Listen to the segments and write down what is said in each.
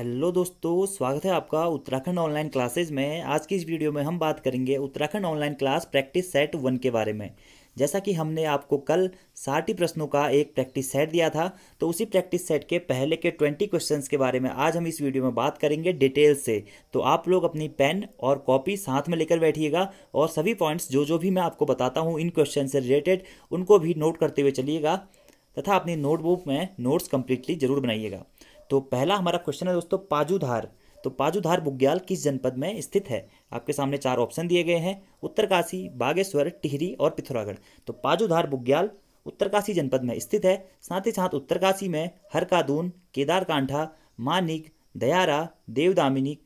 hello दोस्तों स्वागत है आपका उत्तराखंड ऑनलाइन क्लासेज में आज की इस वीडियो में हम बात करेंगे Uttarakhand online class practice set one के बारे में जैसा कि हमने आपको कल साठ ही प्रश्नों का एक प्रैक्टिस सेट दिया था तो उसी प्रैक्टिस सेट के पहले के ट्वेंटी क्वेश्चंस के बारे में आज हम इस वीडियो में बात करेंगे डिटेल से तो आप लोग अपनी पेन और कॉपी साथ में लेकर बैठिएगा और सभी पॉइंट्स जो जो भी मैं आपको बताता हूँ इन क्वेश्चन से रिलेटेड उनको भी नोट करते हुए चलिएगा तथा अपनी नोटबुक में नोट्स कम्प्लीटली जरूर बनाइएगा तो पहला हमारा क्वेश्चन है दोस्तों पाजूधार तो पाजूधार बुग्याल किस जनपद में स्थित है आपके सामने चार ऑप्शन दिए गए हैं उत्तरकाशी बागेश्वर टिहरी और पिथौरागढ़ तो पाजूधार बुग्याल उत्तरकाशी जनपद में स्थित है साथ ही साथ उत्तरकाशी में हरकादून केदारकांठा मानिक दयारा देवदामिनी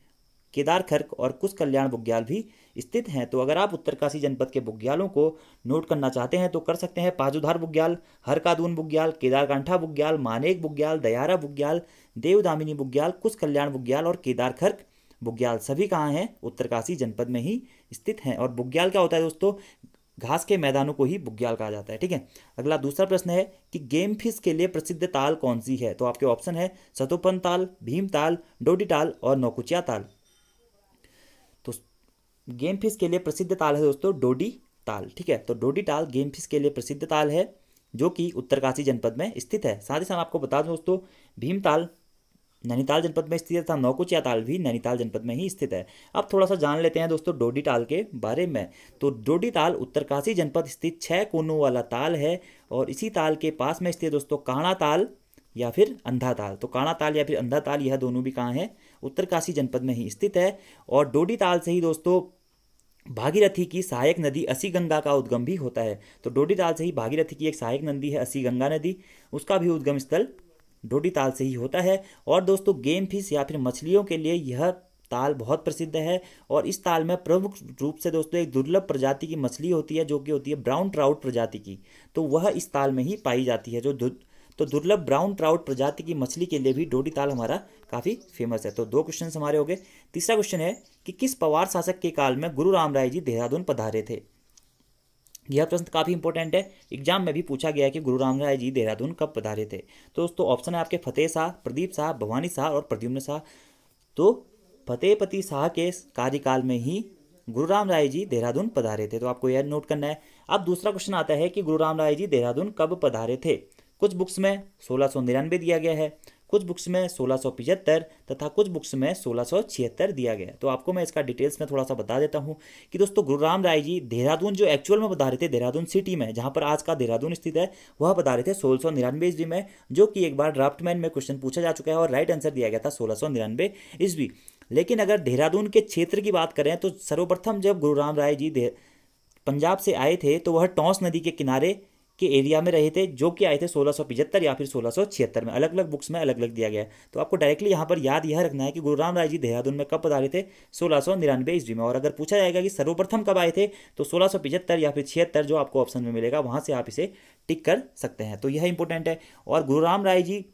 केदारखर्क और कुश कल्याण बुग्याल भी स्थित हैं तो अगर आप उत्तरकाशी जनपद के बुग्यालों को नोट करना चाहते हैं तो कर सकते हैं पाजुधार बुग्याल हरकादून बुग्याल केदारकांठा बुग्याल मानेक बुग्याल दयारा बुग्याल देवदामिनी बुग्याल कुश कल्याण बुग्याल और केदारखर्क बुग्याल सभी कहाँ हैं उत्तरकाशी जनपद में ही स्थित हैं और बुग्याल क्या होता है दोस्तों घास के मैदानों को ही बुग्याल कहा जाता है ठीक है अगला दूसरा प्रश्न है कि गेम फिश के लिए प्रसिद्ध ताल कौन सी है तो आपके ऑप्शन है सतोपन ताल भीम ताल डोडी ताल और नौकुचिया ताल गेम फिश के लिए प्रसिद्ध ताल है दोस्तों डोडी ताल ठीक है तो डोडी ताल गेम फिश के लिए प्रसिद्ध ताल है जो कि उत्तरकाशी जनपद में स्थित है साथ ही साथ आपको बता दूं दोस्तों भीमताल नैनीताल जनपद में स्थित है नौकुचिया ताल भी नैनीताल जनपद में ही स्थित है अब थोड़ा सा जान लेते हैं दोस्तों डोडी ताल के बारे में तो डोडी ताल उत्तरकाशी जनपद स्थित छः कोनों वाला ताल है और इसी ताल के पास में स्थित दोस्तों काणा ताल या फिर अंधा ताल तो काणा ताल या फिर अंधा ताल यह दोनों भी कहाँ है उत्तरकाशी जनपद में ही स्थित है और डोडी ताल से ही दोस्तों भागीरथी की सहायक नदी असी गंगा का उद्गम भी होता है तो डोडीताल से ही भागीरथी की एक सहायक नदी है असी गंगा नदी उसका भी उद्गम स्थल डोडीताल से ही होता है और दोस्तों गेम फिश या फिर मछलियों के लिए यह ताल बहुत प्रसिद्ध है और इस ताल में प्रमुख रूप से दोस्तों एक दुर्लभ प्रजाति की मछली होती है जो कि होती है ब्राउन ट्राउट प्रजाति की तो वह इस ताल में ही पाई जाती है जो दु... तो दुर्लभ ब्राउन ट्राउट प्रजाति की मछली के लिए भी डोडी ताल हमारा काफ़ी फेमस है तो दो क्वेश्चन हमारे हो गए तीसरा क्वेश्चन है कि किस पवार शासक के काल में गुरु राम राय जी देहरादून पधारे थे यह प्रश्न काफ़ी इंपॉर्टेंट है एग्जाम में भी पूछा गया कि गुरु राम राय जी देहरादून कब पधारे थे तो दोस्तों ऑप्शन है आपके फतेह शाह प्रदीप शाह भवानी शाह और प्रद्युम्न शाह तो फतेहपति शाह के कार्यकाल में ही गुरु राम राय जी देहरादून पधारे थे तो आपको यह नोट करना है अब दूसरा क्वेश्चन आता है कि गुरु राम राय जी देहरादून कब पधारे थे कुछ बुक्स में सोलह दिया गया है कुछ बुक्स में सोलह तथा कुछ बुक्स में सोलह दिया गया तो आपको मैं इसका डिटेल्स में थोड़ा सा बता देता हूँ कि दोस्तों गुरु राम राय जी देहरादून जो एक्चुअल में बता रहे थे देहरादून सिटी में जहाँ पर आज का देहरादून स्थित है वह बता रहे थे सोलह सौ निन्यानवे ईस्वी में जो कि एक बार ड्राफ्टमैन में क्वेश्चन पूछा जा चुका है और राइट आंसर दिया गया था सोलह सौ निन्यानवे ईस्वी लेकिन अगर देहरादून के क्षेत्र की बात करें तो सर्वप्रथम जब गुरु राम राय जी पंजाब से आए थे तो वह टोंस नदी के किनारे के एरिया में रहे थे जो कि आए थे सोलह या फिर सोलह में अलग अलग बुक्स में अलग अलग दिया गया है तो आपको डायरेक्टली यहाँ पर याद यह रखना है कि गुरु राम राय जी देहरादून में कब पधारे थे सोलह सौ निन्यानवे ईस्वी में और अगर पूछा जाएगा कि सर्वप्रथम कब आए थे तो सोलह या फिर छिहत्तर जो आपको ऑप्शन में मिलेगा वहाँ से आप इसे टिक कर सकते हैं तो यह इंपॉर्टेंट है और गुरु राम राय जी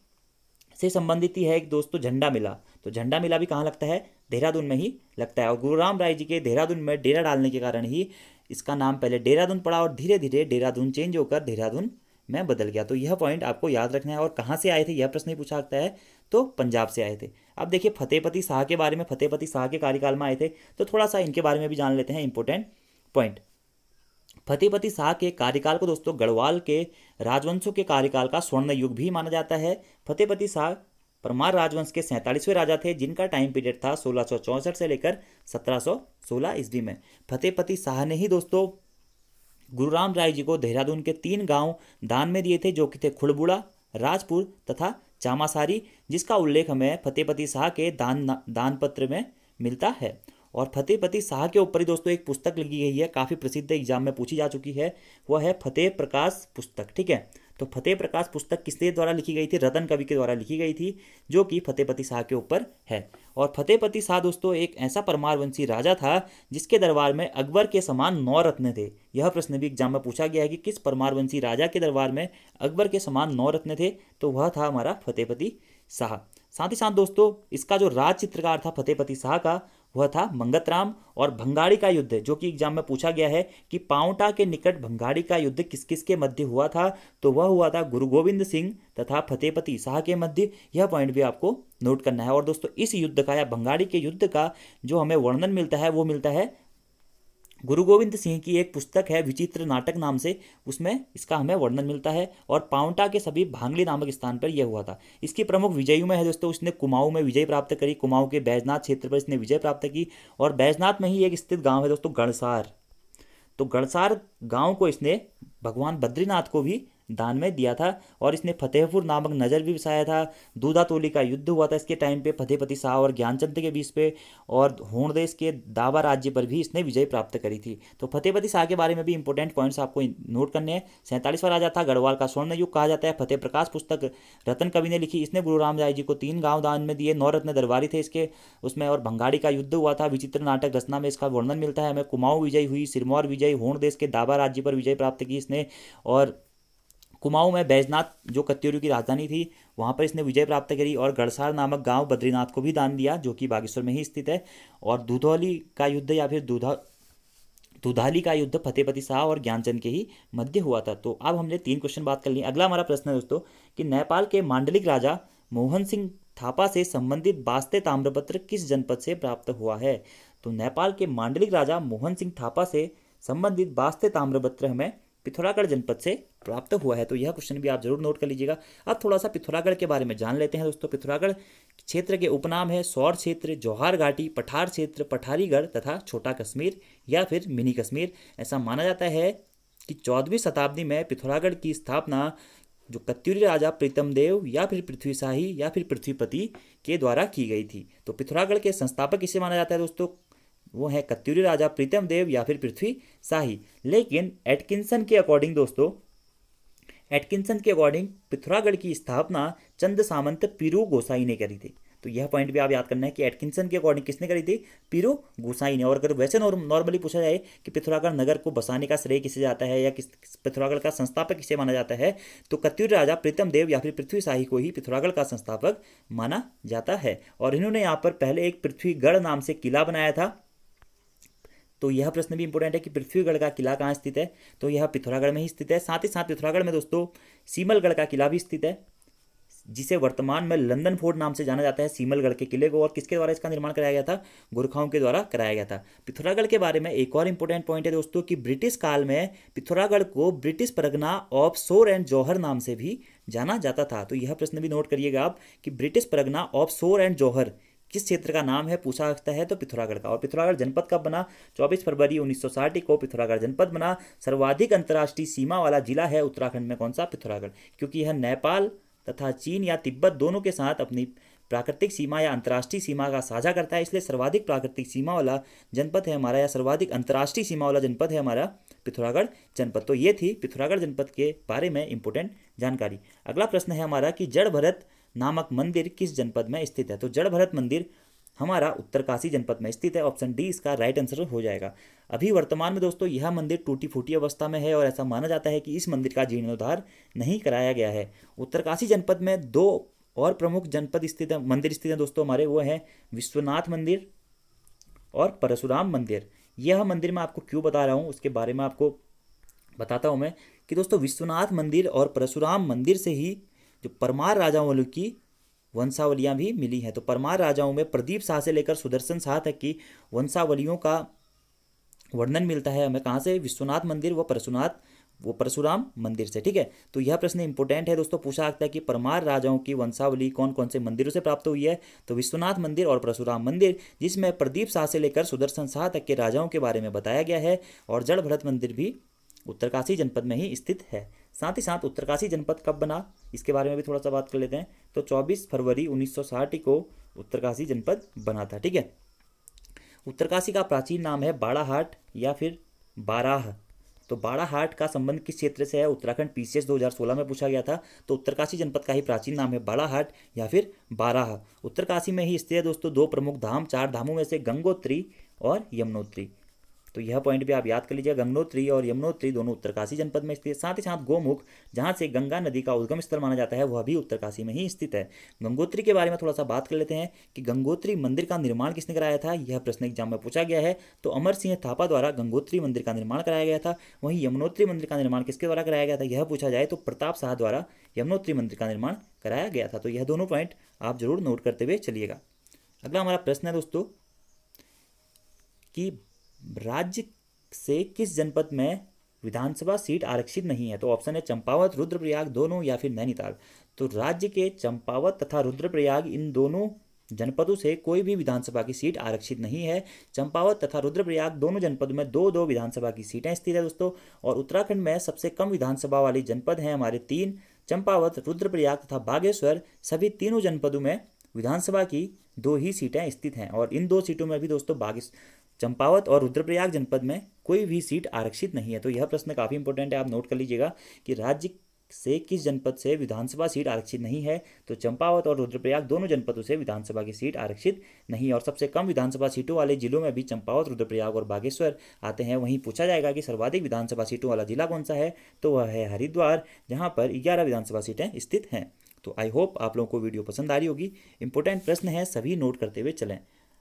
से संबंधित ही है एक दोस्तों तो झंडा मिला तो झंडा मिला भी कहाँ लगता है देहरादून में ही लगता है और गुरुराम राय जी के देहरादून में डेरा डालने के कारण ही इसका नाम पहले देहरादून पड़ा और धीरे धीरे देहरादून चेंज होकर देहरादून में बदल गया तो यह पॉइंट आपको याद रखना है और कहाँ से आए थे यह प्रश्न ही पूछा जाता है तो पंजाब से आए थे अब देखिए फतेहपति शाह के बारे में फतेहपति शाह के कार्यकाल में आए थे तो थोड़ा सा इनके बारे में भी जान लेते हैं इंपॉर्टेंट पॉइंट फतेहपति शाह के कार्यकाल को दोस्तों गढ़वाल के राजवंशों के कार्यकाल का स्वर्ण युग भी माना जाता है फतेहपति शाह परमार राजवंश के सैंतालीसवें राजा थे जिनका टाइम पीरियड था सोलह से लेकर सत्रह 1716 ईस्वी में फतेहपति शाह ने ही दोस्तों गुरुराम राय जी को देहरादून के तीन गांव दान में दिए थे जो कि थे खुड़बुड़ा राजपुर तथा चामासारी जिसका उल्लेख हमें फतेहपति शाह के दान दान पत्र में मिलता है और फतेहपति शाह के ऊपर ही दोस्तों एक पुस्तक लिखी गई है काफ़ी प्रसिद्ध एग्जाम में पूछी जा चुकी है वह है फतेह प्रकाश पुस्तक ठीक है तो फतेह प्रकाश पुस्तक किसके द्वारा लिखी गई थी रतन कवि के द्वारा लिखी गई थी जो कि फतेहपति शाह के ऊपर है और फतेहपति शाह दोस्तों एक ऐसा परमारवंशी राजा था जिसके दरबार में अकबर के समान नौ रत्न थे यह प्रश्न भी एग्जाम में पूछा गया है कि किस परमारवंशी राजा के दरबार में अकबर के समान नौ रत्न थे तो वह था हमारा फतेहपति शाह साथ ही साथ दोस्तों इसका जो राज चित्रकार था फतेहपति शाह का वह था मंगतराम और भंगाड़ी का युद्ध जो कि एग्जाम में पूछा गया है कि पाउंटा के निकट भंगाड़ी का युद्ध किस किस के मध्य हुआ था तो वह हुआ था गुरु गोविंद सिंह तथा फतेहपति शाह के मध्य यह पॉइंट भी आपको नोट करना है और दोस्तों इस युद्ध का या भंगाड़ी के युद्ध का जो हमें वर्णन मिलता है वो मिलता है गुरु गोविंद सिंह की एक पुस्तक है विचित्र नाटक नाम से उसमें इसका हमें वर्णन मिलता है और पाउंटा के सभी भांगली नामक स्थान पर यह हुआ था इसकी प्रमुख विजयों में है दोस्तों उसने कुमाऊं में विजय प्राप्त करी कुमाऊं के बैजनाथ क्षेत्र पर इसने विजय प्राप्त की और बैजनाथ में ही एक स्थित गाँव है दोस्तों गणसार तो गणसार गाँव को इसने भगवान बद्रीनाथ को भी दान में दिया था और इसने फतेहपुर नामक नज़र भी बसाया था दूधा तोली का युद्ध हुआ था इसके टाइम पे फतेहपति शाह और ज्ञानचंद के बीच पे और होणदेश के दावा राज्य पर भी इसने विजय प्राप्त करी थी तो फतेहपति शाह के बारे में भी इंपॉर्टेंट पॉइंट्स आपको नोट करने हैं सैंतालीसवा राजा था गढ़वाल का स्वर्ण युग कहा जाता है फतेह प्रकाश पुस्तक रतन कवि ने लिखी इसने गुरु रामदाय जी को तीन गाँव दान में दिए नौ रत्न दरबारी थे इसके उसमें और भंगाड़ी का युद्ध हुआ था विचित्र नाटक रचना में इसका वर्णन मिलता है हमें कुमाऊं विजय हुई सिरमौर विजय होणदेश के दावा राज्य पर विजय प्राप्त की इसने और कुमाऊं में बैजनाथ जो कत्यूरी की राजधानी थी वहाँ पर इसने विजय प्राप्त करी और गढ़सार नामक गांव बद्रीनाथ को भी दान दिया जो कि बागेश्वर में ही स्थित है और दुधौली का युद्ध या फिर दुधा दुधाली का युद्ध फतेहपति शाह और ज्ञानचंद के ही मध्य हुआ था तो अब हमने तीन क्वेश्चन बात कर लिया अगला हमारा प्रश्न है दोस्तों कि नेपाल के मांडलिक राजा मोहन सिंह थापा से संबंधित वास्ते ताम्रपत्र किस जनपद से प्राप्त हुआ है तो नेपाल के मांडलिक राजा मोहन सिंह थापा से संबंधित वास्ते ताम्रपत्र हमें पिथौरागढ़ जनपद से प्राप्त हुआ है तो यह क्वेश्चन भी आप जरूर नोट कर लीजिएगा अब थोड़ा सा पिथौरागढ़ के बारे में जान लेते हैं दोस्तों पिथौरागढ़ क्षेत्र के उपनाम है सौर क्षेत्र जौहार घाटी पठार क्षेत्र पठारीगढ़ तथा छोटा कश्मीर या फिर मिनी कश्मीर ऐसा माना जाता है कि चौदहवीं शताब्दी में पिथौरागढ़ की स्थापना जो कत्यूरी राजा प्रीतम देव या फिर पृथ्वीशाही या फिर पृथ्वीपति के द्वारा की गई थी तो पिथौरागढ़ के संस्थापक इसे माना जाता है दोस्तों वो है कत्यूरी राजा प्रीतम देव या फिर पृथ्वी शाही लेकिन एटकिंसन के अकॉर्डिंग दोस्तों एटकिंसन के अकॉर्डिंग पिथौरागढ़ की स्थापना चंद सामंत पीरू गोसाई ने करी थी तो यह पॉइंट भी आप याद करना है कि एटकिंसन के अकॉर्डिंग किसने करी थी पिरु गोसाई ने और अगर वैसे नॉर्मली पूछा जाए कि पिथौरागढ़ नगर को बसाने का श्रेय किसे जाता है या किस पिथौरागढ़ का संस्थापक किसे माना जाता है तो कत्यूर राजा प्रीतम देव या फिर पृथ्वी शाही को ही पिथौरागढ़ का संस्थापक माना जाता है और इन्होंने यहाँ पर पहले एक पृथ्वीगढ़ नाम से किला बनाया था तो यह प्रश्न भी इंपॉर्टेंट है कि पृथ्वीगढ़ का किला कहाँ स्थित है तो यह पिथौरागढ़ में ही स्थित है साथ ही साथ पिथौरागढ़ में दोस्तों सीमलगढ़ का किला भी स्थित है जिसे वर्तमान में लंदन फोर्ट नाम से जाना जाता है सीमलगढ़ के किले को और किसके द्वारा इसका निर्माण कराया गया था गोरखाओं के द्वारा कराया गया था पिथौरागढ़ के बारे में एक और इंपॉर्टेंट पॉइंट है दोस्तों कि ब्रिटिश काल में पिथौरागढ़ को British Pargana of Sor and Johar नाम से भी जाना जाता था तो यह प्रश्न भी नोट करिएगा आप कि British Pargana of Sor and Johar किस क्षेत्र का नाम है पूछा जाता है तो पिथौरागढ़ का और पिथौरागढ़ जनपद कब बना 24 फरवरी 1960 को पिथौरागढ़ जनपद बना सर्वाधिक अंतर्राष्ट्रीय सीमा वाला जिला है उत्तराखंड में कौन सा पिथौरागढ़ क्योंकि यह नेपाल तथा चीन या तिब्बत दोनों के साथ अपनी प्राकृतिक सीमा या अंतर्राष्ट्रीय सीमा का साझा करता है इसलिए सर्वाधिक प्राकृतिक सीमा वाला जनपद है हमारा या सर्वाधिक अंतर्राष्ट्रीय सीमा वाला जनपद है हमारा पिथौरागढ़ जनपद तो ये थी पिथौरागढ़ जनपद के बारे में इंपोर्टेंट जानकारी अगला प्रश्न है हमारा कि जड़ भरत नामक मंदिर किस जनपद में स्थित है तो जड़ भरत मंदिर हमारा उत्तरकाशी जनपद में स्थित है ऑप्शन डी इसका राइट आंसर हो जाएगा अभी वर्तमान में दोस्तों यह मंदिर टूटी फूटी अवस्था में है और ऐसा माना जाता है कि इस मंदिर का जीर्णोद्धार नहीं कराया गया है उत्तरकाशी जनपद में दो और प्रमुख जनपद स्थित मंदिर स्थित हैं दोस्तों हमारे वो हैं विश्वनाथ मंदिर और परशुराम मंदिर यह मंदिर मैं आपको क्यों बता रहा हूँ उसके बारे में आपको बताता हूँ मैं कि दोस्तों विश्वनाथ मंदिर और परशुराम मंदिर से ही जो परमार राजाओं वालों की वंशावलियाँ भी मिली हैं तो परमार राजाओं में प्रदीप शाह से लेकर सुदर्शन शाह तक की वंशावलियों का वर्णन मिलता है हमें कहाँ से विश्वनाथ मंदिर व परशुनाथ वो परशुराम मंदिर से ठीक है तो यह प्रश्न इंपॉर्टेंट है दोस्तों पूछा जाता है कि परमार राजाओं की वंशावली कौन कौन से मंदिरों से प्राप्त हुई है तो विश्वनाथ मंदिर और परशुराम मंदिर जिसमें प्रदीप शाह से लेकर सुदर्शन शाह तक के राजाओं के बारे में बताया गया है और जड़ भरत मंदिर भी उत्तरकाशी जनपद में ही स्थित है साथ ही साथ उत्तरकाशी जनपद कब बना इसके बारे में भी थोड़ा सा बात कर लेते हैं तो 24 फरवरी 1960 को उत्तरकाशी जनपद बना था ठीक है उत्तरकाशी का प्राचीन नाम है बाड़ाहाट या फिर बाराह तो बाड़ाहाट का संबंध किस क्षेत्र से है उत्तराखंड पीसीएस 2016 में पूछा गया था तो उत्तरकाशी जनपद का ही प्राचीन नाम है बाड़ाहाट या फिर बाराह उत्तरकाशी में ही स्थित है दोस्तों दो प्रमुख धाम चार धामों में से गंगोत्री और यमुनोत्री तो यह पॉइंट भी आप याद कर लीजिए गंगोत्री और यमुनोत्री दोनों उत्तरकाशी जनपद में स्थित साथ ही साथ गोमुख जहाँ से गंगा नदी का उद्गम स्थल माना जाता है वह भी उत्तरकाशी में ही स्थित है गंगोत्री के बारे में थोड़ा सा बात कर लेते हैं कि गंगोत्री मंदिर का निर्माण किसने कराया था यह प्रश्न एग्जाम में पूछा गया है तो अमर सिंह थापा द्वारा गंगोत्री मंदिर का निर्माण कराया गया था वहीं यमुनोत्री मंदिर का निर्माण किसके द्वारा कराया गया था यह पूछा जाए तो प्रताप शाह द्वारा यमुनोत्री मंदिर का निर्माण कराया गया था तो यह दोनों पॉइंट आप जरूर नोट करते हुए चलिएगा अगला हमारा प्रश्न है दोस्तों कि राज्य से किस जनपद में विधानसभा सीट आरक्षित नहीं है तो ऑप्शन है चंपावत रुद्रप्रयाग दोनों या फिर नैनीताल तो राज्य के चंपावत तथा रुद्रप्रयाग इन दोनों जनपदों से कोई भी विधानसभा की सीट आरक्षित नहीं है चंपावत तथा रुद्रप्रयाग दोनों जनपदों में दो दो विधानसभा की सीटें स्थित है दोस्तों और उत्तराखंड में सबसे कम विधानसभा वाले जनपद हैं हमारे तीन चंपावत रुद्रप्रयाग तथा बागेश्वर सभी तीनों जनपदों में विधानसभा की दो ही सीटें स्थित हैं और इन दो सीटों में भी दोस्तों बागेश्वर चंपावत और रुद्रप्रयाग जनपद में कोई भी सीट आरक्षित नहीं है तो यह प्रश्न काफ़ी इंपॉर्टेंट है आप नोट कर लीजिएगा कि राज्य से किस जनपद से विधानसभा सीट आरक्षित नहीं है तो चंपावत और रुद्रप्रयाग दोनों जनपदों से विधानसभा की सीट आरक्षित नहीं है और सबसे कम विधानसभा सीटों वाले जिलों में भी चंपावत रुद्रप्रयाग और बागेश्वर आते हैं वहीं पूछा जाएगा कि सर्वाधिक विधानसभा सीटों वाला जिला कौन सा है तो वह है हरिद्वार जहाँ पर ग्यारह विधानसभा सीटें स्थित हैं तो आई होप आप लोगों को वीडियो पसंद आ रही होगी इंपॉर्टेंट प्रश्न है सभी नोट करते हुए चलें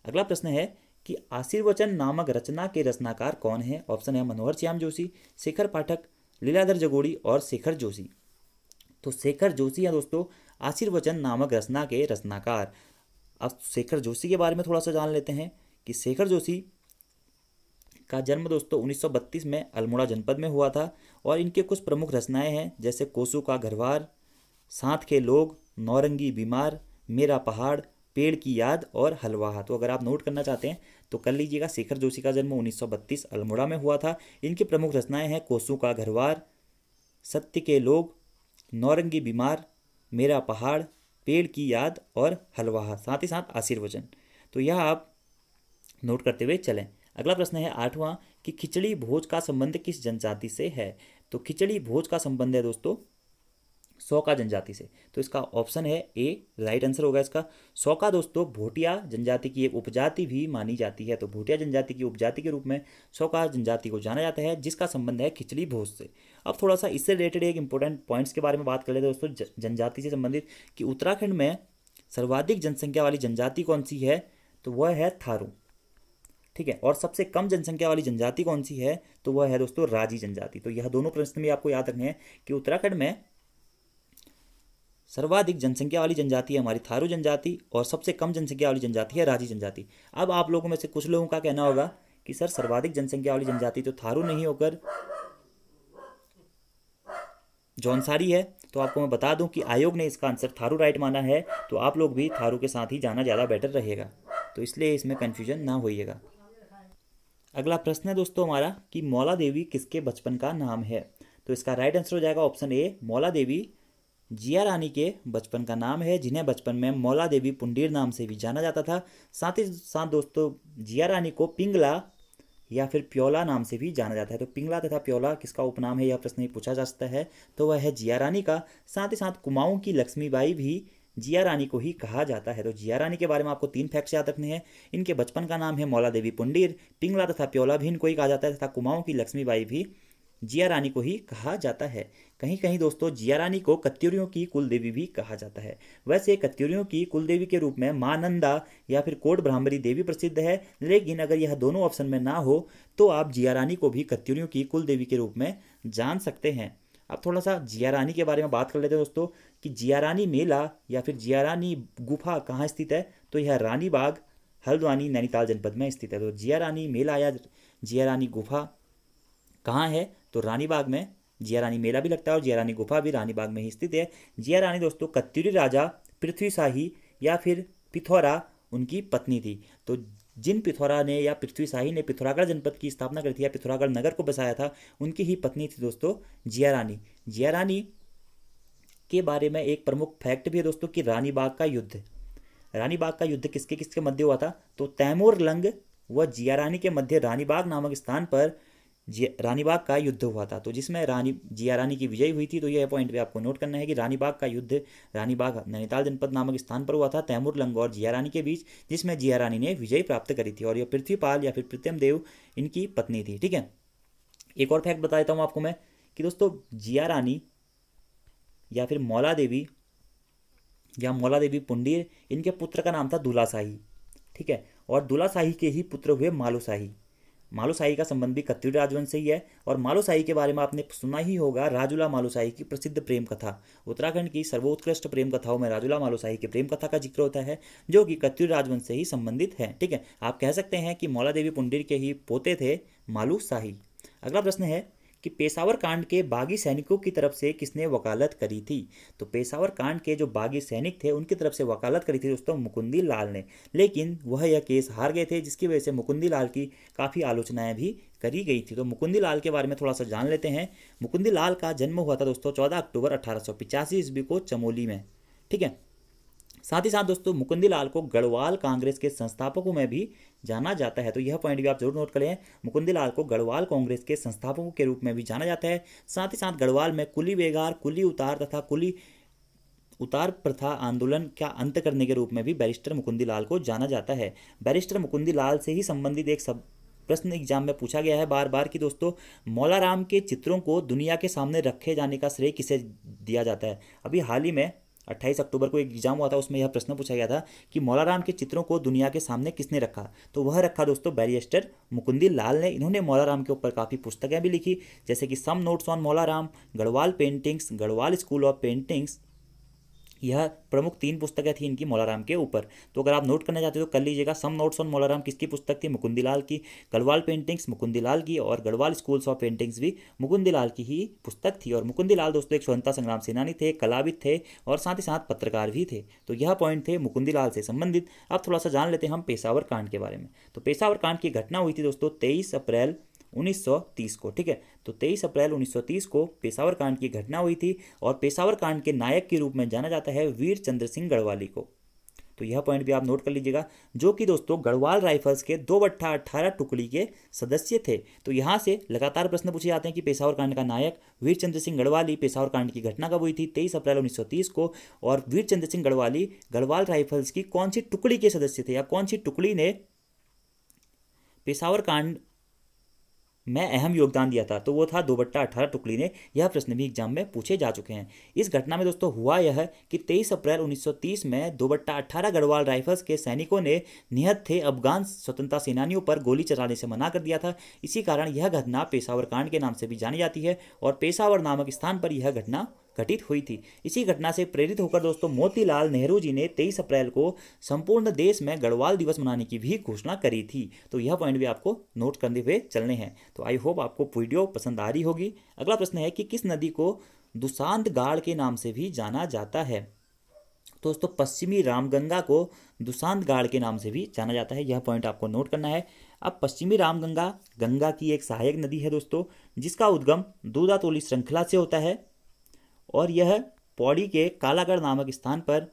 अगला प्रश्न है कि आशीर्वचन नामक रचना के रचनाकार कौन है ऑप्शन है मनोहर श्याम जोशी शेखर पाठक लीलाधर जगोड़ी और शेखर जोशी तो शेखर जोशी हैं दोस्तों आशीर्वचन नामक रचना के रचनाकार अब शेखर जोशी के बारे में थोड़ा सा जान लेते हैं कि शेखर जोशी का जन्म दोस्तों 1932 में अल्मोड़ा जनपद में हुआ था और इनके कुछ प्रमुख रचनाएं हैं जैसे कोसू का घरवार साथ के लोग नौरंगी बीमार मेरा पहाड़ पेड़ की याद और हलवाहा तो अगर आप नोट करना चाहते हैं तो कर लीजिएगा शेखर जोशी का जन्म 1932 अल्मोड़ा में हुआ था इनकी प्रमुख रचनाएं हैं कोसू का घरवार सत्य के लोग नौरंगी बीमार मेरा पहाड़ पेड़ की याद और हलवाहा साथ ही साथ आशीर्वचन तो यह आप नोट करते हुए चलें अगला प्रश्न है आठवां कि खिचड़ी भोज का संबंध किस जनजाति से है तो खिचड़ी भोज का संबंध है दोस्तों सौका जनजाति से तो इसका ऑप्शन है ए राइट आंसर होगा इसका सौका दोस्तों भोटिया जनजाति की एक उपजाति भी मानी जाती है तो भोटिया जनजाति की उपजाति के रूप में सौका जनजाति को जाना जाता है जिसका संबंध है खिचड़ी भोज से अब थोड़ा सा इससे रिलेटेड एक इंपॉर्टेंट पॉइंट्स के बारे में बात कर लेते दोस्तों जनजाति से संबंधित कि उत्तराखंड में सर्वाधिक जनसंख्या वाली जनजाति कौन सी है तो वह है थारू ठीक है और सबसे कम जनसंख्या वाली जनजाति कौन सी है तो वह है दोस्तों राजी जनजाति तो यह दोनों प्रश्न भी आपको याद रखने हैं कि उत्तराखंड में सर्वाधिक जनसंख्या वाली जनजाति है हमारी थारू जनजाति और सबसे कम जनसंख्या वाली जनजाति है राजी जनजाति अब आप लोगों में से कुछ लोगों का कहना होगा कि सर सर्वाधिक जनसंख्या वाली जनजाति तो थारू नहीं होकर जौनसारी है तो आपको मैं बता दूं कि आयोग ने इसका आंसर थारू राइट माना है तो आप लोग भी थारू के साथ ही जाना ज़्यादा बेटर रहेगा तो इसलिए इसमें कन्फ्यूजन ना होइएगा अगला प्रश्न है दोस्तों हमारा कि मौला देवी किसके बचपन का नाम है तो इसका राइट आंसर हो जाएगा ऑप्शन ए मौला देवी जिया रानी के बचपन का नाम है जिन्हें बचपन में मौला देवी पुंडीर नाम से भी जाना जाता था साथ ही साथ दोस्तों जिया रानी को पिंगला या फिर प्योला नाम से भी जाना जाता है तो पिंगला तथा प्योला किसका उपनाम है यह प्रश्न पूछा जा सकता है तो वह है जिया रानी का साथ ही साथ कुमाऊं की लक्ष्मीबाई भी जिया रानी को ही कहा जाता है तो जिया रानी के बारे में आपको तीन फैक्ट्स याद रखने हैं इनके बचपन का नाम है मौला देवी पुंडीर पिंगला तथा प्योला भी इनको ही कहा जाता है तथा कुमाऊं की लक्ष्मीबाई भी जिया रानी को ही कहा जाता है कहीं कहीं दोस्तों जियारानी को कत्यूरियों की कुलदेवी भी कहा जाता है वैसे कत्यूरियों की कुलदेवी के रूप में मानंदा या फिर कोट ब्राह्मरी देवी प्रसिद्ध है लेकिन अगर यह दोनों ऑप्शन में ना हो तो आप जियारानी को भी कत्यूरियों की कुलदेवी के रूप में जान सकते हैं अब थोड़ा सा जियारानी के बारे में बात कर लेते हैं दोस्तों कि जियारानी मेला या फिर जियारानी गुफा कहाँ स्थित है तो यह रानी बाग हल्द्वानी नैनीताल जनपद में स्थित है तो जियारानी मेला या जियारानी गुफा कहाँ है तो रानीबाग में जिया रानी मेला भी लगता है और जिया रानी गुफा भी रानी बाग में ही स्थित है जिया रानी दोस्तों कत्यूरी राजा पृथ्वी शाही या फिर पिथौरा उनकी पत्नी थी तो जिन पिथौरा ने या पृथ्वी शाही ने पिथौरागढ़ जनपद की स्थापना करी थी या पिथौरागढ़ नगर को बसाया था उनकी ही पत्नी थी दोस्तों जिया रानी जिया रानी के बारे में एक प्रमुख फैक्ट भी है दोस्तों कि रानी बाग का युद्ध रानी बाग का युद्ध किसके किसके मध्य हुआ था तो तैमूर लंग व जिया रानी के मध्य रानी बाग नामक स्थान पर रानीबाग का युद्ध हुआ था तो जिसमें रानी जिया रानी की विजय हुई थी तो यह पॉइंट भी आपको नोट करना है कि रानीबाग का युद्ध रानीबाग नैनीताल जनपद नामक स्थान पर हुआ था तैमूर लंग और जिया रानी के बीच जिसमें जिया रानी ने विजय प्राप्त करी थी और यह पृथ्वीपाल या फिर प्रीतम देव इनकी पत्नी थी ठीक है एक और फैक्ट बता देता हूँ आपको मैं कि दोस्तों जिया रानी या फिर मौला देवी या मौला देवी पुंडीर इनके पुत्र का नाम था दुलाशाही ठीक है और दुलाशाही के ही पुत्र हुए मालूशाही मालुसाही का संबंध भी कत्यूर राजवंश से ही है और मालुसाही के बारे में आपने सुना ही होगा राजूला मालुसाही की प्रसिद्ध प्रेम कथा उत्तराखंड की सर्वोत्कृष्ट प्रेम कथाओं में राजूला मालुसाही की प्रेम कथा का जिक्र होता है जो कि कत्यूर राजवंश से ही संबंधित है ठीक है आप कह सकते हैं कि मौला देवी पुंडीर के ही पोते थे मालूसाही अगला प्रश्न है कि पेशावर कांड के बागी सैनिकों की तरफ से किसने वकालत करी थी तो पेशावर कांड के जो बागी सैनिक थे उनकी तरफ से वकालत करी थी दोस्तों मुकुंदी लाल ने लेकिन वह यह केस हार गए थे जिसकी वजह से मुकुंदी लाल की काफ़ी आलोचनाएं भी करी गई थी तो मुकुंदी लाल के बारे में थोड़ा सा जान लेते हैं मुकुंदी लाल का जन्म हुआ था दोस्तों चौदह अक्टूबर अठारह ईस्वी को चमोली में ठीक है साथ ही साथ दोस्तों मुकुंदी लाल को गढ़वाल कांग्रेस के संस्थापकों में भी जाना जाता है तो यह पॉइंट भी आप जरूर नोट करें मुकुंदी लाल को गढ़वाल कांग्रेस के संस्थापकों के रूप में भी जाना जाता है साथ ही साथ गढ़वाल में कुली बेगार कुली उतार तथा कुली उतार प्रथा आंदोलन का अंत करने के रूप में भी बैरिस्टर मुकुंदी लाल को जाना जाता है बैरिस्टर मुकुंदी लाल से ही संबंधित एक सब प्रश्न एग्जाम में पूछा गया है बार बार कि दोस्तों मौलाराम के चित्रों को दुनिया के सामने रखे जाने का श्रेय किसे दिया जाता है अभी हाल ही में अट्ठाईस अक्टूबर को एक एग्जाम हुआ था उसमें यह प्रश्न पूछा गया था कि मौलाराम के चित्रों को दुनिया के सामने किसने रखा तो वह रखा दोस्तों बैरिस्टर मुकुंदी लाल ने इन्होंने मौलाराम के ऊपर काफ़ी पुस्तकें भी लिखी जैसे कि some notes on Molaram Garhwal paintings Garhwal school of paintings यह प्रमुख तीन पुस्तकें थी इनकी मौलाराम के ऊपर तो अगर आप नोट करना चाहते हो तो कर लीजिएगा सम नोट्स ऑन मौलाराम किसकी पुस्तक थी मुकुंदीलाल की गढ़वाल पेंटिंग्स मुकुंदीलाल की और गढ़वाल स्कूल्स ऑफ पेंटिंग्स भी मुकुंदीलाल की ही पुस्तक थी और मुकुंदीलाल दोस्तों एक स्वतंत्रता संग्राम सेनानी थे कलाविद थे और साथ ही साथ पत्रकार भी थे तो यह पॉइंट थे मुकुंदीलाल से संबंधित अब थोड़ा सा जान लेते हैं हम पेशावर कांड के बारे में तो पेशावर कांड की घटना हुई थी दोस्तों तेईस अप्रैल 1930 को ठीक है तो 23 अप्रैल 1930 को पेशावर कांड की घटना हुई थी और पेशावर कांड के नायक के रूप में जाना जाता है वीर चंद्र सिंह गढ़वाली को तो यह पॉइंट भी आप नोट कर लीजिएगा जो कि दोस्तों गढ़वाल राइफल्स के दो बट्ठा अट्ठारह टुकड़ी के सदस्य थे तो यहाँ से लगातार प्रश्न पूछे जाते हैं कि पेशावर कांड का नायक वीर चंद्र सिंह गढ़वाली पेशावर कांड की घटना कब हुई थी तेईस अप्रैल 1930 को और वीर चंद्र सिंह गढ़वाली गढ़वाल राइफल्स की कौन सी टुकड़ी के सदस्य थे या कौन सी टुकड़ी ने पेशावर कांड में अहम योगदान दिया था तो वो था दो बट्टा अठारह टुकड़ी ने यह प्रश्न भी एग्जाम में पूछे जा चुके हैं इस घटना में दोस्तों हुआ यह कि 23 अप्रैल 1930 में दो बट्टा अठारह गढ़वाल राइफल्स के सैनिकों ने निहत थे अफगान स्वतंत्रता सेनानियों पर गोली चलाने से मना कर दिया था इसी कारण यह घटना पेशावर कांड के नाम से भी जानी जाती है और पेशावर नामक स्थान पर यह घटना घटित हुई थी इसी घटना से प्रेरित होकर दोस्तों मोतीलाल नेहरू जी ने 23 अप्रैल को संपूर्ण देश में गढ़वाल दिवस मनाने की भी घोषणा करी थी तो यह पॉइंट भी आपको नोट करते हुए चलने हैं तो आई होप आपको वीडियो पसंद आ रही होगी अगला प्रश्न है कि किस नदी को दुशांत गाढ़ के नाम से भी जाना जाता है तो दोस्तों पश्चिमी रामगंगा को दुशांत गाढ़ के नाम से भी जाना जाता है यह पॉइंट आपको नोट करना है अब पश्चिमी रामगंगा गंगा की एक सहायक नदी है दोस्तों जिसका उद्गम दूधातोली श्रृंखला से होता है और यह पौड़ी के कालागढ़ नामक स्थान पर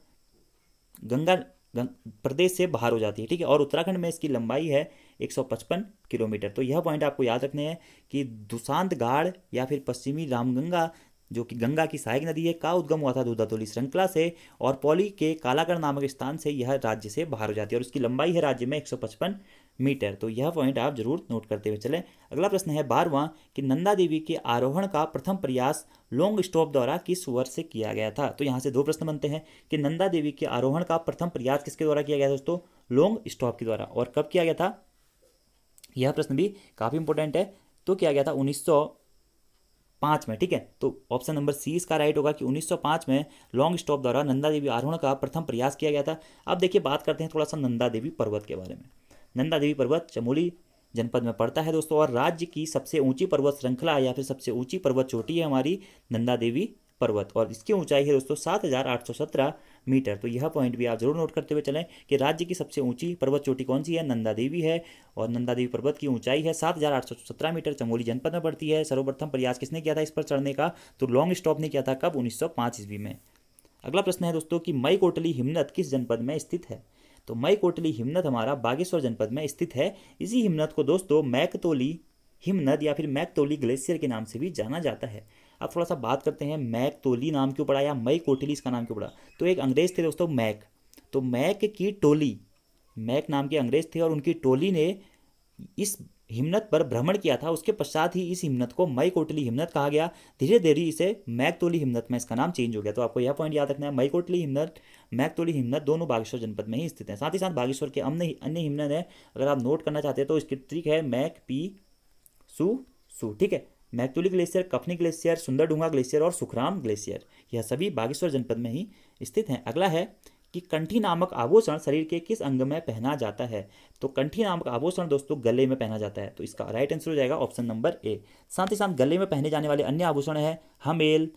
गंगा गंग, प्रदेश से बाहर हो जाती है ठीक है और उत्तराखंड में इसकी लंबाई है 155 किलोमीटर तो यह पॉइंट आपको याद रखने हैं कि दुशांत गाढ़ या फिर पश्चिमी रामगंगा जो कि गंगा की सहायक नदी है का उद्गम हुआ था दुधातोली श्रृंखला से और पौली के कालागढ़ नामक स्थान से यह राज्य से बाहर हो जाती है और उसकी लंबाई है राज्य में 155 मीटर तो यह पॉइंट आप जरूर नोट करते हुए चलें अगला प्रश्न है बारवां कि नंदा देवी के आरोहण का प्रथम प्रयास लॉन्ग स्टॉप द्वारा किस वर्ष से किया गया था तो यहाँ से दो प्रश्न बनते हैं कि नंदा देवी के आरोहण का प्रथम प्रयास किसके द्वारा किया गया था दोस्तों लॉन्ग स्टॉप के द्वारा और कब किया गया था यह प्रश्न भी काफ़ी इंपॉर्टेंट है तो किया गया था उन्नीस पांच में ठीक है तो ऑप्शन नंबर सी इसका राइट होगा कि 1905 में लॉन्ग स्टॉप द्वारा नंदा देवी आरोहण का प्रथम प्रयास किया गया था अब देखिए बात करते हैं थोड़ा सा नंदा देवी पर्वत के बारे में नंदा देवी पर्वत चमोली जनपद में पड़ता है दोस्तों और राज्य की सबसे ऊंची पर्वत श्रृंखला या फिर सबसे ऊंची पर्वत चोटी है हमारी नंदा देवी पर्वत और इसकी ऊंचाई है दोस्तों सात हज़ार आठ सौ सत्रह मीटर तो यह पॉइंट भी आप जरूर नोट करते हुए चलें कि राज्य की सबसे ऊंची पर्वत चोटी कौन सी है नंदा देवी है और नंदा देवी पर्वत की ऊंचाई है सात हज़ार आठ सौ सत्रह मीटर चमोली जनपद में पड़ती है सर्वप्रथम प्रयास किसने किया था इस पर चढ़ने का तो लॉन्ग स्टॉप ने किया था कब उन्नीस सौ ईस्वी में अगला प्रश्न है दोस्तों कि मई कोटली हिमनत किस जनपद में स्थित है तो मई कोटली हिमनद हमारा बागेश्वर जनपद में स्थित है इसी हिमनद को दोस्तों मैकतोली हिमनद या फिर मैकतोली ग्लेशियर के नाम से भी जाना जाता है अब थोड़ा सा बात करते हैं मैक तोली नाम क्यों पड़ा या मई कोटली इसका नाम क्यों पड़ा तो एक अंग्रेज थे दोस्तों मैक तो मैक की टोली मैक नाम के अंग्रेज थे और उनकी टोली ने इस हिमनत पर भ्रमण किया था उसके पश्चात ही इस हिमनत को मई कोटली हिमनत कहा गया धीरे धीरे इसे मैकतोली हिमनत में इसका नाम चेंज हो गया तो आपको यह पॉइंट याद रखना है मई कोटली हिमनत मैकतोली हिमनत दोनों बागेश्वर जनपद में ही स्थित हैं साथ ही साथ बागेश्वर के अन्य अन्य हिमनत हैं अगर आप नोट करना चाहते हैं तो इसकी ट्रिक है मैक पी सु सु ठीक है Maiktoli glacier Kafni glacier Sunderdhunga glacier और सुखराम ग्लेशियर यह सभी बागेश्वर जनपद में ही स्थित हैं अगला है कि कंठी नामक आभूषण शरीर के किस अंग में पहना जाता है तो कंठी नामक आभूषण दोस्तों गले में पहना जाता है तो इसका राइट आंसर हो जाएगा ऑप्शन नंबर ए साथ ही साथ गले में पहने जाने वाले अन्य आभूषण है हमेल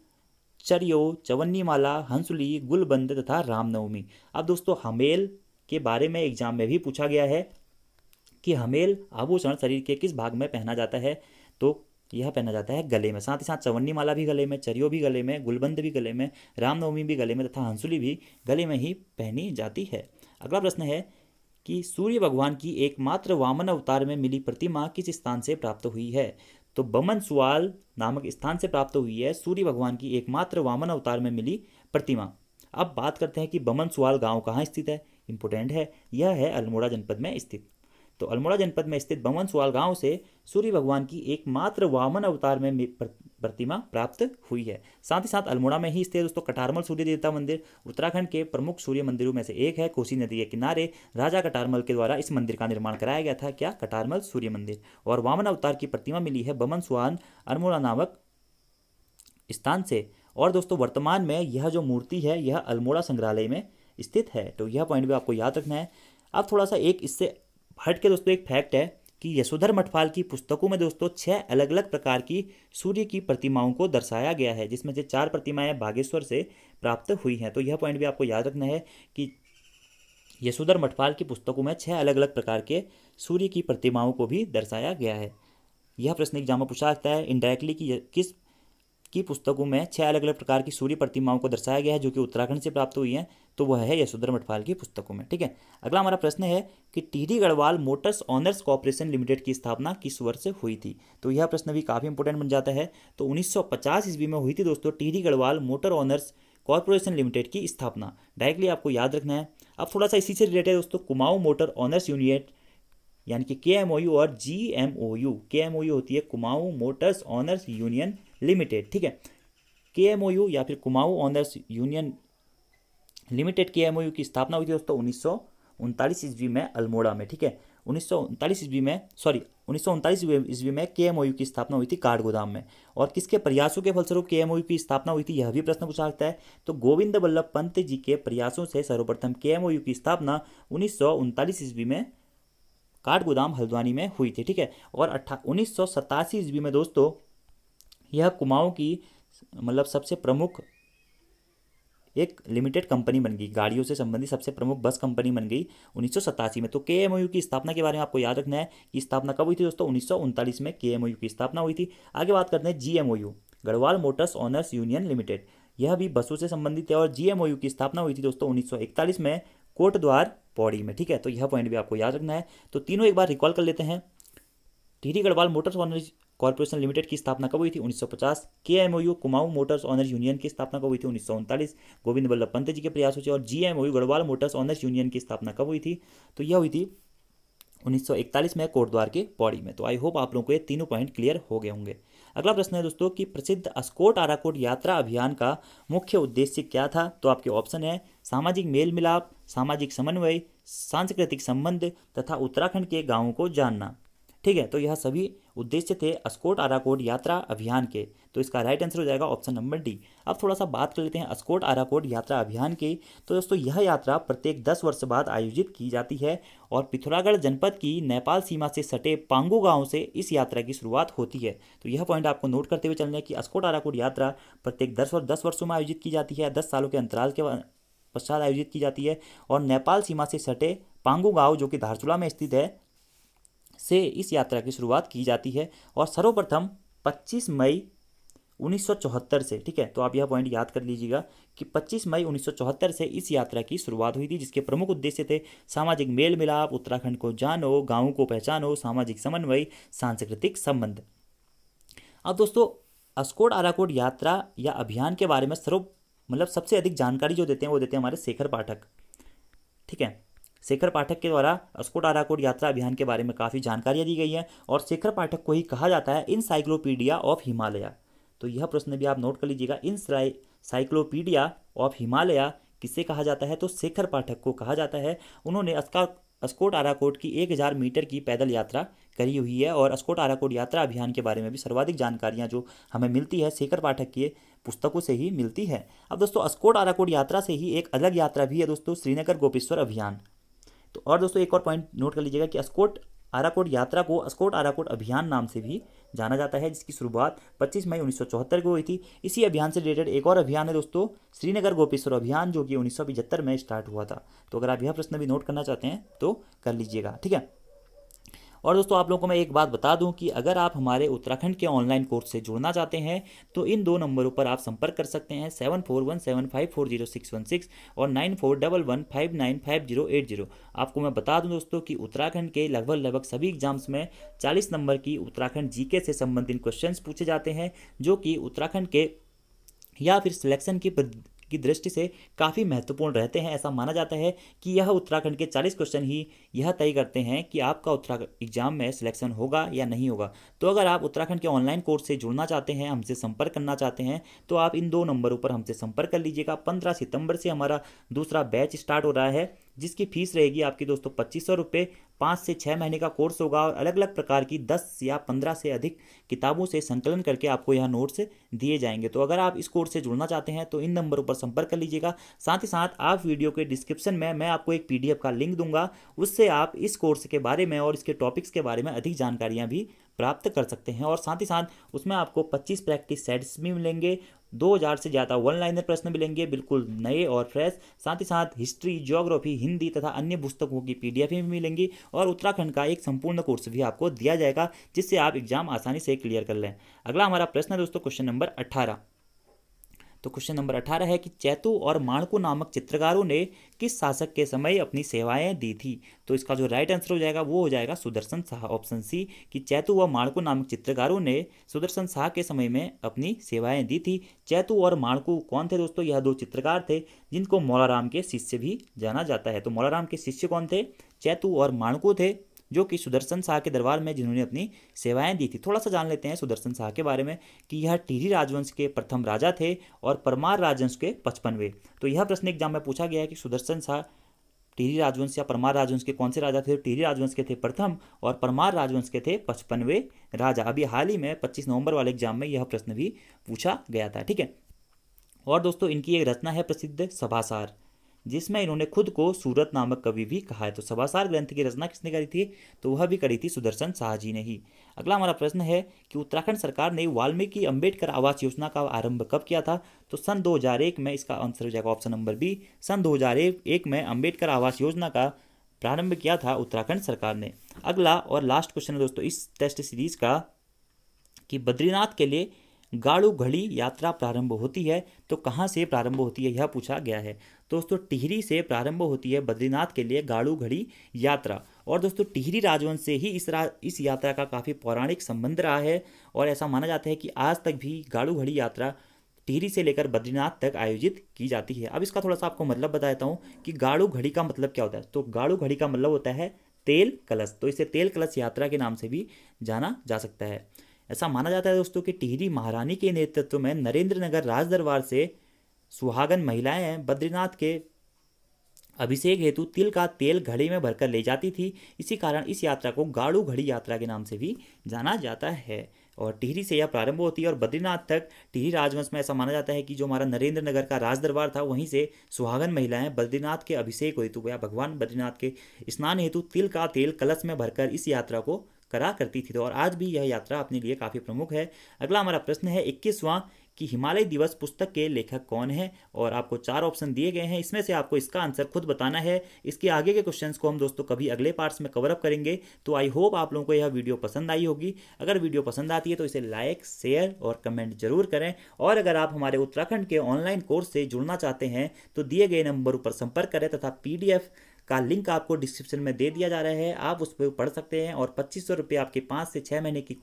चरियो चवन्नी माला हंसुली गुलबंद तथा रामनवमी अब दोस्तों हमेल के बारे में एग्जाम में भी पूछा गया है कि हमेल आभूषण शरीर के किस भाग में पहना जाता है तो यह पहना जाता है गले में साथ ही साथ चवन्नी माला भी गले में चरियो भी गले में गुलबंद भी गले में रामनवमी भी गले में तथा हंसुली भी गले में ही पहनी जाती है अगला प्रश्न है कि सूर्य भगवान की एकमात्र वामन अवतार में मिली प्रतिमा किस स्थान से प्राप्त हुई है तो बमन सुवाल नामक स्थान से प्राप्त हुई है सूर्य भगवान की एकमात्र वामन अवतार में मिली प्रतिमा अब बात करते हैं कि बमन सुवाल गांव कहाँ स्थित है इंपोर्टेंट है यह है अल्मोड़ा जनपद में स्थित तो अल्मोड़ा जनपद में स्थित बमन सुवाल गांव से सूर्य भगवान की एकमात्र वामन अवतार में प्रतिमा प्राप्त हुई है साथ ही साथ अल्मोड़ा में ही स्थित दोस्तों कटारमल सूर्य देवता मंदिर उत्तराखंड के प्रमुख सूर्य मंदिरों में से एक है कोसी नदी के किनारे राजा कटारमल के द्वारा इस मंदिर का निर्माण कराया गया था क्या कटारमल सूर्य मंदिर और वामन अवतार की प्रतिमा मिली है बमन सुहान अल्मोड़ा नामक स्थान से और दोस्तों वर्तमान में यह जो मूर्ति है यह अल्मोड़ा संग्रहालय में स्थित है तो यह पॉइंट भी आपको याद रखना है अब थोड़ा सा एक इससे हट के दोस्तों एक फैक्ट है कि यशोधर मठपाल की पुस्तकों में दोस्तों छह अलग अलग प्रकार की सूर्य की प्रतिमाओं को दर्शाया गया है जिसमें से चार प्रतिमाएं बागेश्वर से प्राप्त हुई हैं तो यह पॉइंट भी आपको याद रखना है कि यशोधर मठपाल की पुस्तकों में छह अलग अलग प्रकार के सूर्य की प्रतिमाओं को भी दर्शाया गया है यह प्रश्न एग्जाम में पूछा जाता है इनडायरेक्टली कि किस की पुस्तकों में छह अलग अलग प्रकार की सूर्य प्रतिमाओं को दर्शाया गया है जो कि उत्तराखंड से प्राप्त हुई है तो वह है यशोधर मठपाल की पुस्तकों में ठीक है अगला हमारा प्रश्न है कि TD Garhwal motors owners corporation limited की स्थापना किस वर्ष से हुई थी तो यह प्रश्न भी काफ़ी इंपोर्टेंट बन जाता है तो उन्नीस ईस्वी में हुई थी दोस्तों TD Garhwal motor owners corporation limited की स्थापना डायरेक्टली आपको याद रखना है अब थोड़ा सा इसी से रिलेटेड दोस्तों कुमाऊं मोटर ऑनर्स यूनिट यानी कि के और जी एम होती है Kumaon motors owners union limited ठीक है के एम ओ यू या फिर Kumaon owners union limited K M O U की स्थापना हुई थी दोस्तों उन्नीस सौ उनतालीस ईस्वी में अल्मोड़ा में ठीक है उन्नीस सौ उनतालीस ईस्वी में सॉरी उन्नीस सौ उनतालीस ईस्वी में के एम ओ यू की स्थापना हुई थी काठगोदाम में और किसके प्रयासों के फलस्वरूप के एम ओ यू की स्थापना हुई थी यह भी प्रश्न पूछा जाता है तो गोविंद वल्लभ पंत जी के प्रयासों से सर्वप्रथम के एम ओ यू की स्थापना उन्नीस सौ उनतालीस ईस्वी में काठगोदाम हल्द्वानी में हुई थी ठीक है और अट्ठा उन्नीस सौ सतासी ईस्वी में दोस्तों यह कुमाऊँ की मतलब सबसे प्रमुख एक लिमिटेड कंपनी बन गई गाड़ियों से संबंधित सबसे प्रमुख बस कंपनी बन गई उन्नीस में तो के की स्थापना के बारे में आपको याद रखना है कि स्थापना कब हुई थी दोस्तों उन्नीस में के की स्थापना हुई थी आगे बात करते हैं G Garhwal motors owners union limited यह भी बसों से संबंधित है और जी की स्थापना हुई थी दोस्तों उन्नीस में कोटद्वार पौड़ी में ठीक है तो यह पॉइंट भी आपको याद रखना है तो तीनों एक बार रिकॉल कर लेते हैं Tehri Garhwal motors owners corporation limited की स्थापना कब हुई थी 1950 KMOU Kumaon motors owners union की स्थापना कब हुई थी उन्नीस गोविंद वल्लभ पंत जी के प्रयासों से और M Garhwal motors owners union की स्थापना कब हुई थी तो यह हुई थी 1941 में कोटद्वार के पौड़ी में तो आई होप आप लोगों को ये तीनों पॉइंट क्लियर हो गए होंगे अगला प्रश्न है दोस्तों कि प्रसिद्ध अस्कोट आराकोट यात्रा अभियान का मुख्य उद्देश्य क्या था तो आपके ऑप्शन है सामाजिक मेल मिलाप सामाजिक समन्वय सांस्कृतिक संबंध तथा उत्तराखंड के गांवों को जानना ठीक है तो यह सभी उद्देश्य थे अस्कोट आराकोट यात्रा अभियान के तो इसका राइट आंसर हो जाएगा ऑप्शन नंबर डी अब थोड़ा सा बात कर लेते हैं अस्कोट आराकोट यात्रा अभियान की तो दोस्तों यह यात्रा प्रत्येक दस वर्ष बाद आयोजित की जाती है और पिथौरागढ़ जनपद की नेपाल सीमा से सटे पांगो गांव से इस यात्रा की शुरुआत होती है तो यह पॉइंट आपको नोट करते हुए चलना है कि अस्कोट आराकोट यात्रा प्रत्येक दस और दस वर्षों में आयोजित की जाती है दस सालों के अंतराल के पश्चात आयोजित की जाती है और नेपाल सीमा से सटे पांगू गांव जो कि धारचूला में स्थित है से इस यात्रा की शुरुआत की जाती है और सर्वप्रथम 25 मई 1974 से ठीक है तो आप यह पॉइंट याद कर लीजिएगा कि 25 मई 1974 से इस यात्रा की शुरुआत हुई थी जिसके प्रमुख उद्देश्य थे सामाजिक मेल मिलाप उत्तराखंड को जानो गाँव को पहचानो सामाजिक समन्वय सांस्कृतिक संबंध अब दोस्तों अस्कोट आराकोट यात्रा या अभियान के बारे में सर्व मतलब सबसे अधिक जानकारी जो देते हैं वो देते हैं हमारे शेखर पाठक ठीक है शेखर पाठक के द्वारा अस्कोट आराकोट यात्रा अभियान के बारे में काफ़ी जानकारियाँ दी गई हैं और शेखर पाठक को ही कहा जाता है साइक्लोपीडिया ऑफ हिमालय तो यह प्रश्न भी आप नोट कर लीजिएगा इन साइक्लोपीडिया ऑफ हिमालय किसे कहा जाता है तो शेखर पाठक को कहा जाता है उन्होंने अस्का अस्कोट आराकोट की एक हज़ार मीटर की पैदल यात्रा करी हुई है और अस्कोट आराकोट यात्रा अभियान के बारे में भी सर्वाधिक जानकारियां जो हमें मिलती है शेखर पाठक की पुस्तकों से ही मिलती है अब दोस्तों अस्कोट आराकोट यात्रा से ही एक अलग यात्रा भी है दोस्तों श्रीनगर गोपेश्वर अभियान तो और दोस्तों एक और पॉइंट नोट कर लीजिएगा कि अस्कोट आराकोट यात्रा को अस्कोट आराकोट अभियान नाम से भी जाना जाता है जिसकी शुरुआत 25 मई 1974 को हुई थी इसी अभियान से रिलेटेड एक और अभियान है दोस्तों श्रीनगर गोपेश्वर अभियान जो कि उन्नीस में स्टार्ट हुआ था तो अगर आप यह प्रश्न भी नोट करना चाहते हैं तो कर लीजिएगा ठीक है और दोस्तों आप लोगों को मैं एक बात बता दूं कि अगर आप हमारे उत्तराखंड के ऑनलाइन कोर्स से जुड़ना चाहते हैं तो इन दो नंबरों पर आप संपर्क कर सकते हैं seven four one seven five four zero six one six और nine four double one five nine five zero eight zero आपको मैं बता दूं दोस्तों कि उत्तराखंड के लगभग लगभग सभी एग्जाम्स में चालीस नंबर की उत्तराखंड जीके से संबंधित क्वेश्चन पूछे जाते हैं जो कि उत्तराखंड के या फिर सिलेक्शन की की दृष्टि से काफ़ी महत्वपूर्ण रहते हैं ऐसा माना जाता है कि यह उत्तराखंड के चालीस क्वेश्चन ही यह तय करते हैं कि आपका उत्तराखंड एग्जाम में सिलेक्शन होगा या नहीं होगा तो अगर आप उत्तराखंड के ऑनलाइन कोर्स से जुड़ना चाहते हैं हमसे संपर्क करना चाहते हैं तो आप इन दो नंबरों पर हमसे संपर्क कर लीजिएगा पंद्रह सितंबर से हमारा दूसरा बैच स्टार्ट हो रहा है जिसकी फीस रहेगी आपकी दोस्तों पच्चीस सौ रुपये पाँच से छः महीने का कोर्स होगा और अलग अलग प्रकार की दस या पंद्रह से अधिक किताबों से संकलन करके आपको यह नोट्स दिए जाएंगे तो अगर आप इस कोर्स से जुड़ना चाहते हैं तो इन नंबरों पर संपर्क कर लीजिएगा साथ ही साथ आप वीडियो के डिस्क्रिप्शन में मैं आपको एक पी का लिंक दूंगा उससे आप इस कोर्स के बारे में और इसके टॉपिक्स के बारे में अधिक जानकारियाँ भी प्राप्त कर सकते हैं और साथ ही साथ उसमें आपको 25 प्रैक्टिस सेट्स भी मिलेंगे 2000 से ज़्यादा वन लाइनर प्रश्न मिलेंगे बिल्कुल नए और फ्रेश साथ ही साथ हिस्ट्री ज्योग्राफी हिंदी तथा अन्य पुस्तकों की पी भी मिलेंगी और उत्तराखंड का एक संपूर्ण कोर्स भी आपको दिया जाएगा जिससे आप एग्जाम आसानी से क्लियर कर लें अगला हमारा प्रश्न है दोस्तों क्वेश्चन नंबर अट्ठारह तो क्वेश्चन नंबर अठारह है कि चैतु और माणको नामक चित्रकारों ने किस शासक के समय अपनी सेवाएं दी थी तो इसका जो राइट आंसर हो जाएगा वो हो जाएगा सुदर्शन शाह ऑप्शन सी कि चैतु व माणको नामक चित्रकारों ने सुदर्शन शाह के समय में अपनी सेवाएं दी थी चैतु और माणको कौन थे दोस्तों यह दो चित्रकार थे जिनको मौलाराम के शिष्य भी जाना जाता है तो मौलाराम के शिष्य कौन थे चैतु और माणको थे जो कि सुदर्शन शाह के दरबार में जिन्होंने अपनी सेवाएं दी थी थोड़ा सा जान लेते हैं सुदर्शन शाह के बारे में कि यह टीरी राजवंश के प्रथम राजा थे और परमार राजवंश के पचपनवे तो यह प्रश्न एग्जाम में पूछा गया है कि सुदर्शन शाह टीरी राजवंश या परमार राजवंश के कौन से राजा थे टीरी राजवंश के थे प्रथम और परमार राजवंश के थे पचपनवे राजा अभी हाल ही में पच्चीस नवंबर वाले एग्जाम में यह प्रश्न भी पूछा गया था ठीक है और दोस्तों इनकी एक रचना है प्रसिद्ध सभासार जिसमें इन्होंने खुद को सूरत नामक कवि भी कहा है तो सभासार ग्रंथ की रचना किसने करी थी तो वह भी करी थी सुदर्शन शाह जी ने ही अगला हमारा प्रश्न है कि उत्तराखंड सरकार ने वाल्मीकि अंबेडकर आवास योजना का आरंभ कब किया था तो सन 2001 में इसका आंसर हो जाएगा ऑप्शन नंबर बी सन 2001 में अंबेडकर आवास योजना का प्रारंभ किया था उत्तराखंड सरकार ने अगला और लास्ट क्वेश्चन है दोस्तों इस टेस्ट सीरीज का कि बद्रीनाथ के लिए गाड़ू घड़ी यात्रा प्रारंभ होती है तो कहाँ से प्रारंभ होती है यह पूछा गया है दोस्तों टिहरी से प्रारंभ होती है बद्रीनाथ के लिए गाड़ू घड़ी यात्रा और दोस्तों टिहरी राजवंश से ही इस रा इस यात्रा का काफ़ी पौराणिक संबंध रहा है और ऐसा माना जाता है कि आज तक भी गाड़ू घड़ी यात्रा टिहरी से लेकर बद्रीनाथ तक आयोजित की जाती है अब इसका थोड़ा सा आपको मतलब बता देता हूँ कि गाड़ू घड़ी का मतलब क्या होता है तो गाड़ू घड़ी का मतलब होता है तेल कलश तो इसे तेल कलश यात्रा के नाम से भी जाना जा सकता है ऐसा माना जाता है दोस्तों कि टिहरी महारानी के नेतृत्व में नरेंद्र नगर राजदरबार से सुहागन महिलाएं बद्रीनाथ के अभिषेक हेतु तिल का तेल घड़ी में भरकर ले जाती थी इसी कारण इस यात्रा को गाड़ू घड़ी यात्रा के नाम से भी जाना जाता है और टिहरी से यह प्रारंभ होती है और बद्रीनाथ तक टिहरी राजवंश में ऐसा माना जाता है कि जो हमारा नरेंद्र नगर का राजदरबार था वहीं से सुहागन महिलाएं बद्रीनाथ के अभिषेक हेतु या भगवान बद्रीनाथ के स्नान हेतु तिल का तेल कलश में भरकर इस यात्रा को करा करती थी तो और आज भी यह यात्रा अपने लिए काफ़ी प्रमुख है अगला हमारा प्रश्न है इक्कीसवां कि हिमालय दिवस पुस्तक के लेखक कौन है और आपको चार ऑप्शन दिए गए हैं इसमें से आपको इसका आंसर खुद बताना है इसके आगे के क्वेश्चंस को हम दोस्तों कभी अगले पार्ट्स में कवरअप करेंगे तो आई होप आप लोगों को यह वीडियो पसंद आई होगी अगर वीडियो पसंद आती है तो इसे लाइक शेयर और कमेंट जरूर करें और अगर आप हमारे उत्तराखंड के ऑनलाइन कोर्स से जुड़ना चाहते हैं तो दिए गए नंबर पर संपर्क करें तथा पी का लिंक आपको डिस्क्रिप्शन में दे दिया जा रहा है आप उस पर पढ़ सकते हैं और पच्चीस सौ रुपये आपके पाँच से छः महीने की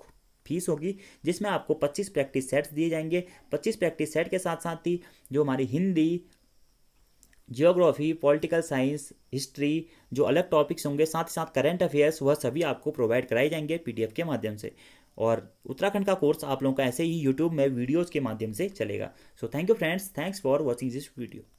फीस होगी जिसमें आपको 25 प्रैक्टिस सेट्स दिए जाएंगे 25 प्रैक्टिस सेट के साथ साथ ही जो हमारी Hindi geography political science history जो अलग टॉपिक्स होंगे साथ ही साथ करंट अफेयर्स वह सभी आपको प्रोवाइड कराए जाएंगे पीडीएफ के माध्यम से और उत्तराखंड का कोर्स आप लोगों का ऐसे ही यूट्यूब में वीडियोज़ के माध्यम से चलेगा so thank you friends thanks for watching this video